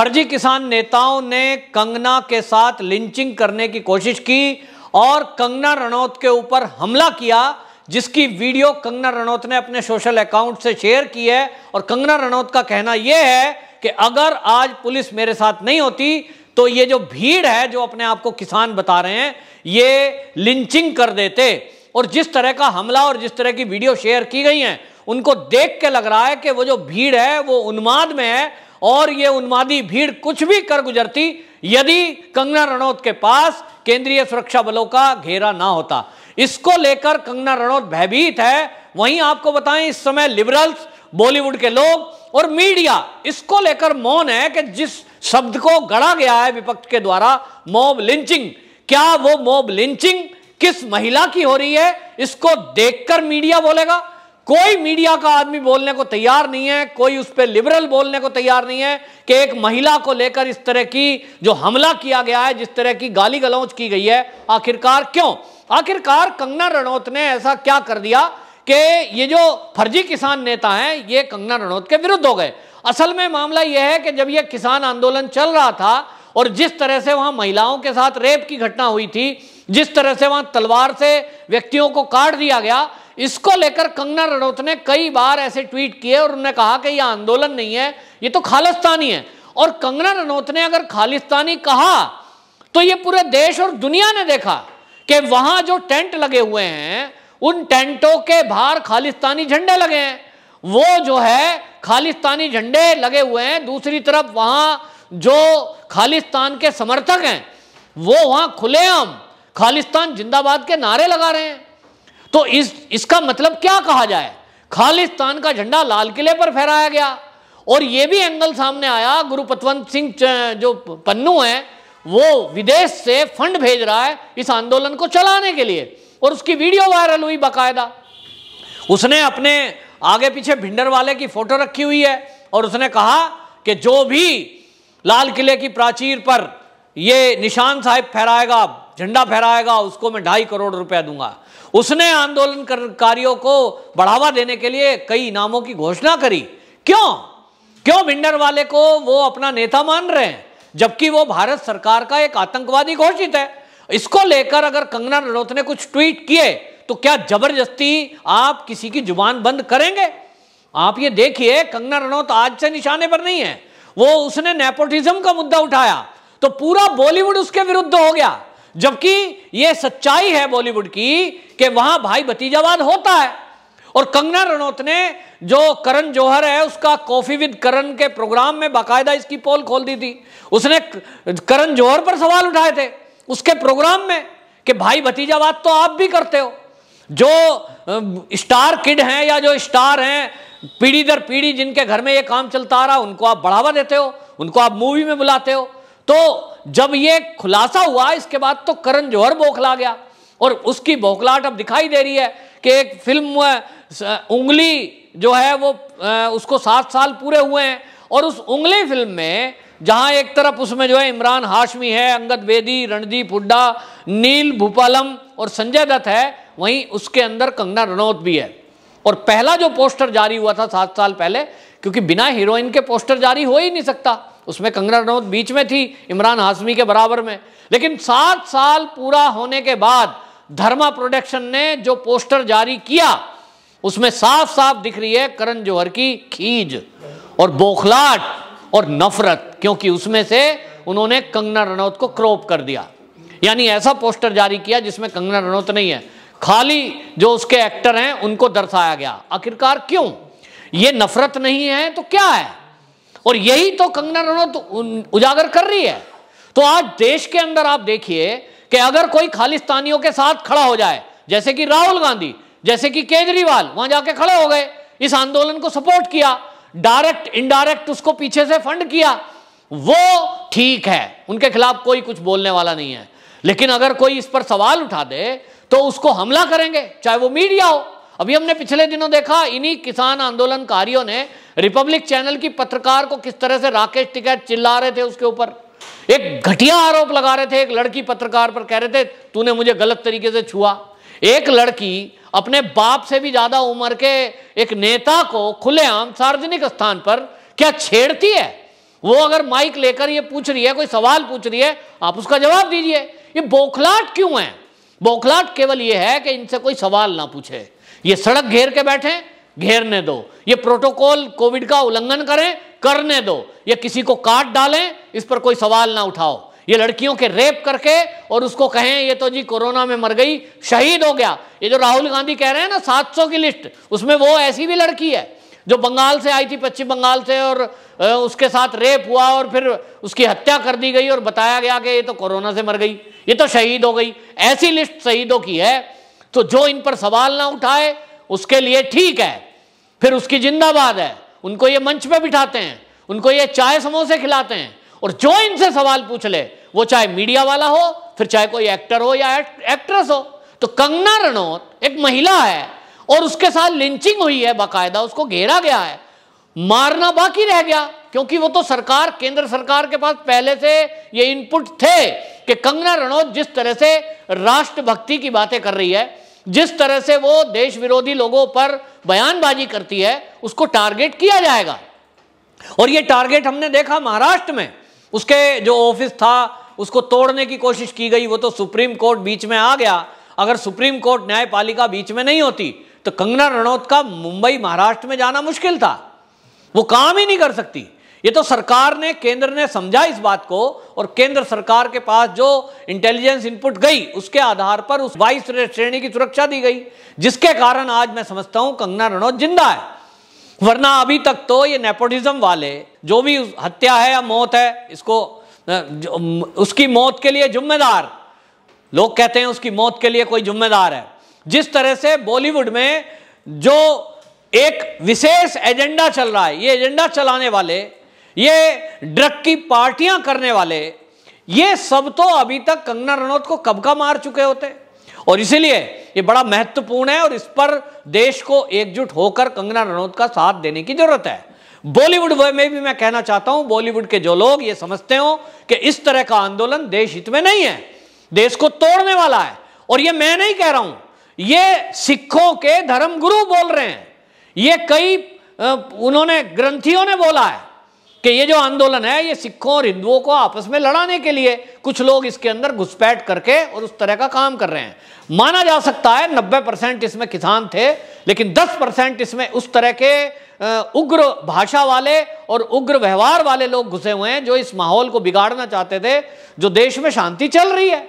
फर्जी किसान नेताओं ने कंगना के साथ लिंचिंग करने की कोशिश की और कंगना रनौत के ऊपर हमला किया जिसकी वीडियो कंगना रनौत ने अपने सोशल अकाउंट से शेयर की है और कंगना रनौत का कहना यह है कि अगर आज पुलिस मेरे साथ नहीं होती तो ये जो भीड़ है जो अपने आप को किसान बता रहे हैं ये लिंचिंग कर देते और जिस तरह का हमला और जिस तरह की वीडियो शेयर की गई है उनको देख के लग रहा है कि वो जो भीड़ है वो उन्माद में है और ये उन्मादी भीड़ कुछ भी कर गुजरती यदि कंगना रनौत के पास केंद्रीय सुरक्षा बलों का घेरा ना होता इसको लेकर कंगना रनौत भयभीत है वहीं आपको बताएं इस समय लिबरल्स बॉलीवुड के लोग और मीडिया इसको लेकर मौन है कि जिस शब्द को गढ़ा गया है विपक्ष के द्वारा मॉब लिंचिंग क्या वो मॉब लिंचिंग किस महिला की हो रही है इसको देखकर मीडिया बोलेगा कोई मीडिया का आदमी बोलने को तैयार नहीं है कोई उस पर लिबरल बोलने को तैयार नहीं है कि एक महिला को लेकर इस तरह की जो हमला किया गया है जिस तरह की गाली गलौज की गई है आखिरकार क्यों आखिरकार कंगना रनौत ने ऐसा क्या कर दिया कि ये जो फर्जी किसान नेता हैं ये कंगना रनौत के विरुद्ध हो गए असल में मामला यह है कि जब यह किसान आंदोलन चल रहा था और जिस तरह से वहां महिलाओं के साथ रेप की घटना हुई थी जिस तरह से वहां तलवार से व्यक्तियों को काट दिया गया इसको लेकर कंगना रनौत ने कई बार ऐसे ट्वीट किए और उन्होंने कहा कि यह आंदोलन नहीं है ये तो खालिस्तानी है और कंगना रनौत ने अगर खालिस्तानी कहा तो ये पूरे देश और दुनिया ने देखा कि वहां जो टेंट लगे हुए हैं उन टेंटों के बाहर खालिस्तानी झंडे लगे हैं वो जो है खालिस्तानी झंडे लगे हुए हैं दूसरी तरफ वहां जो खालिस्तान के समर्थक हैं वो वहां खुलेआम खालिस्तान जिंदाबाद के नारे लगा रहे हैं तो इस इसका मतलब क्या कहा जाए खालिस्तान का झंडा लाल किले पर फहराया गया और यह भी एंगल सामने आया गुरु पतवंत सिंह जो पन्नू है वो विदेश से फंड भेज रहा है इस आंदोलन को चलाने के लिए और उसकी वीडियो वायरल हुई बाकायदा उसने अपने आगे पीछे भिंडर वाले की फोटो रखी हुई है और उसने कहा कि जो भी लाल किले की प्राचीर पर ये निशान साहब फहराएगा झंडा फहराएगा उसको मैं ढाई करोड़ रुपया दूंगा उसने आंदोलनकारियों को बढ़ावा देने के लिए कई इनामों की घोषणा करी क्यों क्यों भिंडर वाले को वो अपना नेता मान रहे हैं जबकि वो भारत सरकार का एक आतंकवादी घोषित है इसको लेकर अगर कंगना रनौत ने कुछ ट्वीट किए तो क्या जबरदस्ती आप किसी की जुबान बंद करेंगे आप ये देखिए कंगना रनौत आज से निशाने पर नहीं है वो उसने नेपोटिज्म का मुद्दा उठाया तो पूरा बॉलीवुड उसके विरुद्ध हो गया जबकि यह सच्चाई है बॉलीवुड की कि वहां भाई भतीजावाद होता है और कंगना रनौत ने जो करण जौहर है उसका कॉफी विद करण के प्रोग्राम में बाकायदा इसकी पोल खोल दी थी उसने करण जौहर पर सवाल उठाए थे उसके प्रोग्राम में कि भाई भतीजावाद तो आप भी करते हो जो स्टार किड हैं या जो स्टार हैं पीढ़ी दर पीढ़ी जिनके घर में ये काम चलता आ रहा उनको आप बढ़ावा देते हो उनको आप मूवी में बुलाते हो तो जब ये खुलासा हुआ इसके बाद तो करण जौहर बौखला गया और उसकी बौखलाहट अब दिखाई दे रही है कि एक फिल्म उंगली जो है वो उसको सात साल पूरे हुए हैं और उस उंगली फिल्म में जहां एक तरफ उसमें जो है इमरान हाशमी है अंगद बेदी रणदीप हुड्डा नील भूपालम और संजय दत्त है वहीं उसके अंदर कंगना रनौत भी है और पहला जो पोस्टर जारी हुआ था सात साल पहले क्योंकि बिना हीरोइन के पोस्टर जारी हो ही नहीं सकता उसमें कंगना रनौत बीच में थी इमरान हाशमी के बराबर में लेकिन सात साल पूरा होने के बाद धर्मा प्रोडक्शन ने जो पोस्टर जारी किया उसमें साफ साफ दिख रही है करण जौहर की खीज और बौखलाट और नफरत क्योंकि उसमें से उन्होंने कंगना रनौत को क्रोप कर दिया यानी ऐसा पोस्टर जारी किया जिसमें कंगना रनौत नहीं है खाली जो उसके एक्टर हैं उनको दर्शाया गया आखिरकार क्यों ये नफरत नहीं है तो क्या है और यही तो कंगना रनौत उजागर कर रही है तो आज देश के अंदर आप देखिए कि अगर कोई खालिस्तानियों के साथ खड़ा हो जाए जैसे कि राहुल गांधी जैसे कि केजरीवाल वहां जाके खड़े हो गए इस आंदोलन को सपोर्ट किया डायरेक्ट इनडायरेक्ट उसको पीछे से फंड किया वो ठीक है उनके खिलाफ कोई कुछ बोलने वाला नहीं है लेकिन अगर कोई इस पर सवाल उठा दे तो उसको हमला करेंगे चाहे वो मीडिया हो अभी हमने पिछले दिनों देखा इन्हीं किसान आंदोलनकारियों ने रिपब्लिक चैनल की पत्रकार को किस तरह से राकेश टिकैत चिल्ला रहे थे उसके ऊपर एक घटिया आरोप लगा रहे थे एक लड़की पत्रकार पर कह रहे थे तूने मुझे गलत तरीके से छुआ एक लड़की अपने बाप से भी ज्यादा उम्र के एक नेता को खुलेआम सार्वजनिक स्थान पर क्या छेड़ती है वो अगर माइक लेकर ये पूछ रही है कोई सवाल पूछ रही है आप उसका जवाब दीजिए ये बौखलाट क्यों है बौखलाट केवल ये है कि इनसे कोई सवाल ना पूछे ये सड़क घेर के बैठे घेरने दो ये प्रोटोकॉल कोविड का उल्लंघन करें करने दो ये किसी को काट डालें इस पर कोई सवाल ना उठाओ ये लड़कियों के रेप करके और उसको कहें ये तो जी कोरोना में मर गई शहीद हो गया ये जो राहुल गांधी कह रहे हैं ना 700 की लिस्ट उसमें वो ऐसी भी लड़की है जो बंगाल से आई थी पश्चिम बंगाल से और उसके साथ रेप हुआ और फिर उसकी हत्या कर दी गई और बताया गया कि ये तो कोरोना से मर गई ये तो शहीद हो गई ऐसी लिस्ट शहीदों की है तो जो इन पर सवाल ना उठाए उसके लिए ठीक है फिर उसकी जिंदाबाद है उनको ये मंच पे बिठाते हैं उनको ये चाय समोसे खिलाते हैं और जो इनसे सवाल पूछ ले वो चाहे मीडिया वाला हो फिर चाहे कोई एक्टर हो या एक्ट्रेस हो तो कंगना रनौत एक महिला है और उसके साथ लिंचिंग हुई है बाकायदा उसको घेरा गया है मारना बाकी रह गया क्योंकि वो तो सरकार केंद्र सरकार के पास पहले से ये इनपुट थे कि कंगना रणौत जिस तरह से राष्ट्रभक्ति की बातें कर रही है जिस तरह से वो देश विरोधी लोगों पर बयानबाजी करती है उसको टारगेट किया जाएगा और ये टारगेट हमने देखा महाराष्ट्र में उसके जो ऑफिस था उसको तोड़ने की कोशिश की गई वो तो सुप्रीम कोर्ट बीच में आ गया अगर सुप्रीम कोर्ट न्यायपालिका बीच में नहीं होती तो कंगना रणौत का मुंबई महाराष्ट्र में जाना मुश्किल था वो काम ही नहीं कर सकती ये तो सरकार ने केंद्र ने समझा इस बात को और केंद्र सरकार के पास जो इंटेलिजेंस इनपुट गई उसके आधार पर उस वाइस श्रेणी की सुरक्षा दी गई जिसके कारण आज मैं समझता हूं कंगना रनौत जिंदा है वरना अभी तक तो ये नेपोटिज्म वाले जो भी हत्या है या मौत है इसको उसकी मौत के लिए जिम्मेदार लोग कहते हैं उसकी मौत के लिए कोई जिम्मेदार है जिस तरह से बॉलीवुड में जो एक विशेष एजेंडा चल रहा है ये एजेंडा चलाने वाले ये ड्रग की पार्टियां करने वाले ये सब तो अभी तक कंगना रनौत को कब का मार चुके होते और इसीलिए ये बड़ा महत्वपूर्ण है और इस पर देश को एकजुट होकर कंगना रनौत का साथ देने की जरूरत है बॉलीवुड में भी मैं कहना चाहता हूं बॉलीवुड के जो लोग ये समझते हो कि इस तरह का आंदोलन देश हित में नहीं है देश को तोड़ने वाला है और ये मैं नहीं कह रहा हूं ये सिखों के धर्मगुरु बोल रहे हैं ये कई उन्होंने ग्रंथियों ने बोला है कि ये जो आंदोलन है ये सिखों और हिंदुओं को आपस में लड़ाने के लिए कुछ लोग इसके अंदर घुसपैठ करके और उस तरह का काम कर रहे हैं माना जा सकता है 90 परसेंट इसमें किसान थे लेकिन 10 परसेंट इसमें उस तरह के उग्र भाषा वाले और उग्र व्यवहार वाले लोग घुसे हुए हैं जो इस माहौल को बिगाड़ना चाहते थे जो देश में शांति चल रही है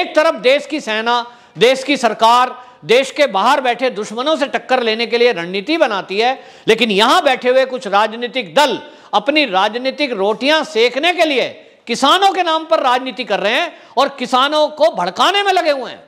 एक तरफ देश की सेना देश की सरकार देश के बाहर बैठे दुश्मनों से टक्कर लेने के लिए रणनीति बनाती है लेकिन यहां बैठे हुए कुछ राजनीतिक दल अपनी राजनीतिक रोटियां सेकने के लिए किसानों के नाम पर राजनीति कर रहे हैं और किसानों को भड़काने में लगे हुए हैं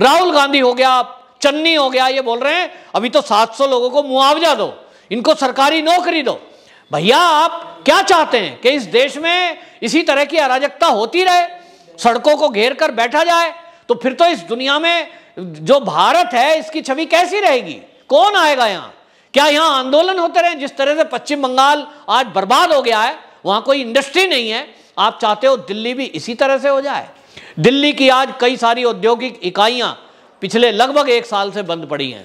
राहुल गांधी हो गया चन्नी हो गया ये बोल रहे हैं अभी तो 700 लोगों को मुआवजा दो इनको सरकारी नौकरी दो भैया आप क्या चाहते हैं कि इस देश में इसी तरह की अराजकता होती रहे सड़कों को घेर कर बैठा जाए तो फिर तो इस दुनिया में जो भारत है इसकी छवि कैसी रहेगी कौन आएगा यहां क्या यहां आंदोलन होते रहे जिस तरह से पश्चिम बंगाल आज बर्बाद हो गया है वहां कोई इंडस्ट्री नहीं है आप चाहते हो दिल्ली भी इसी तरह से हो जाए दिल्ली की आज कई सारी औद्योगिक इकाइयां पिछले लगभग एक साल से बंद पड़ी हैं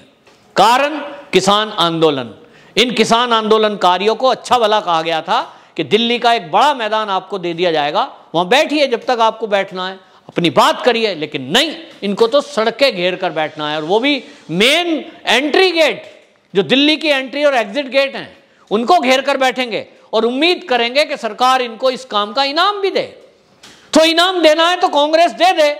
कारण किसान आंदोलन इन किसान आंदोलनकारियों को अच्छा भला कहा गया था कि दिल्ली का एक बड़ा मैदान आपको दे दिया जाएगा वहां बैठिए जब तक आपको बैठना है अपनी बात करिए लेकिन नहीं इनको तो सड़कें घेर कर बैठना है और वो भी मेन एंट्री गेट जो दिल्ली की एंट्री और एग्जिट गेट हैं उनको घेर कर बैठेंगे और उम्मीद करेंगे कि सरकार इनको इस काम का इनाम भी दे तो इनाम देना है तो कांग्रेस दे दे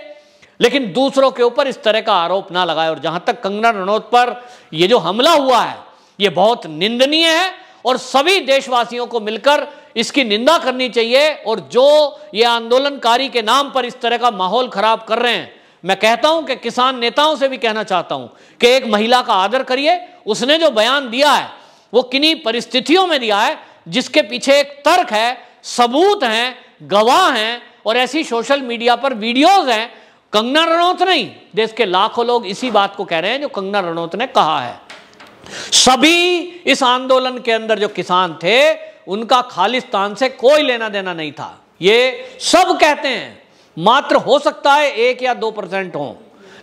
लेकिन दूसरों के ऊपर इस तरह का आरोप ना लगाए और जहां तक कंगना रनौत पर यह जो हमला हुआ है यह बहुत निंदनीय है और सभी देशवासियों को मिलकर इसकी निंदा करनी चाहिए और जो ये आंदोलनकारी के नाम पर इस तरह का माहौल खराब कर रहे हैं मैं कहता हूं कि किसान नेताओं से भी कहना चाहता हूं कि एक महिला का आदर करिए उसने जो बयान दिया है वो किन्हीं परिस्थितियों में दिया है जिसके पीछे एक तर्क है सबूत हैं गवाह हैं और ऐसी सोशल मीडिया पर वीडियोज हैं कंगना रनौत नहीं देश के लाखों लोग इसी बात को कह रहे हैं जो कंगना रणौत ने कहा है सभी इस आंदोलन के अंदर जो किसान थे उनका खालिस्तान से कोई लेना देना नहीं था ये सब कहते हैं मात्र हो सकता है एक या दो परसेंट हो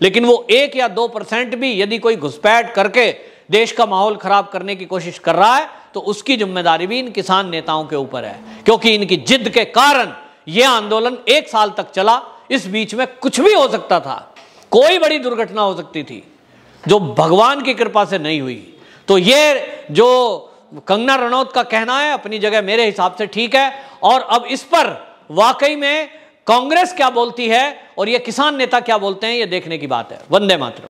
लेकिन वो एक या दो परसेंट भी यदि कोई घुसपैठ करके देश का माहौल खराब करने की कोशिश कर रहा है तो उसकी जिम्मेदारी भी इन किसान नेताओं के ऊपर है क्योंकि इनकी जिद के कारण यह आंदोलन एक साल तक चला इस बीच में कुछ भी हो सकता था कोई बड़ी दुर्घटना हो सकती थी जो भगवान की कृपा से नहीं हुई तो ये जो कंगना रनौत का कहना है अपनी जगह मेरे हिसाब से ठीक है और अब इस पर वाकई में कांग्रेस क्या बोलती है और ये किसान नेता क्या बोलते हैं ये देखने की बात है वंदे मातृ